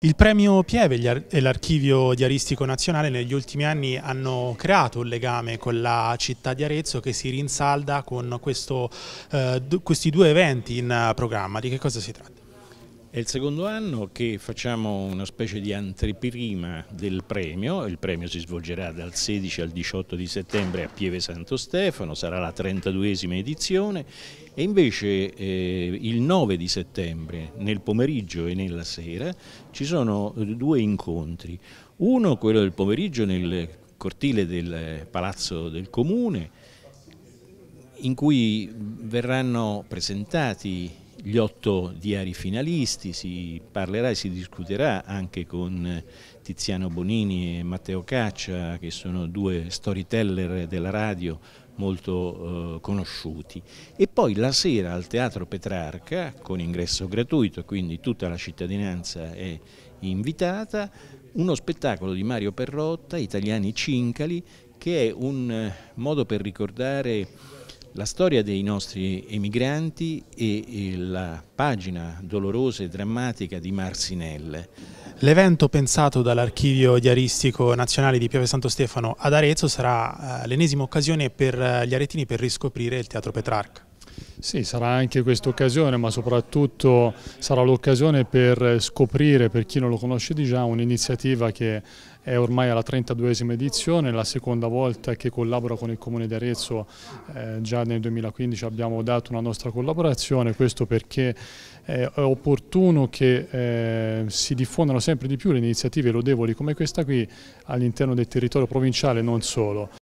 Il premio Pieve e l'archivio diaristico nazionale negli ultimi anni hanno creato un legame con la città di Arezzo che si rinsalda con questo, eh, questi due eventi in programma. Di che cosa si tratta? È il secondo anno che facciamo una specie di anteprima del premio, il premio si svolgerà dal 16 al 18 di settembre a Pieve Santo Stefano, sarà la 32esima edizione e invece eh, il 9 di settembre nel pomeriggio e nella sera ci sono due incontri, uno quello del pomeriggio nel cortile del Palazzo del Comune in cui verranno presentati gli otto diari finalisti, si parlerà e si discuterà anche con eh, Tiziano Bonini e Matteo Caccia che sono due storyteller della radio molto eh, conosciuti e poi la sera al Teatro Petrarca con ingresso gratuito quindi tutta la cittadinanza è invitata uno spettacolo di Mario Perrotta, Italiani Cincali che è un eh, modo per ricordare la storia dei nostri emigranti e la pagina dolorosa e drammatica di Marsinelle. L'evento pensato dall'Archivio Diaristico Nazionale di Piave Santo Stefano ad Arezzo sarà eh, l'ennesima occasione per eh, gli aretini per riscoprire il Teatro Petrarca. Sì, sarà anche questa occasione, ma soprattutto sarà l'occasione per scoprire, per chi non lo conosce di già, un'iniziativa che è ormai alla 32esima edizione, la seconda volta che collabora con il Comune di Arezzo, eh, già nel 2015 abbiamo dato una nostra collaborazione, questo perché è opportuno che eh, si diffondano sempre di più le iniziative lodevoli come questa qui all'interno del territorio provinciale, non solo.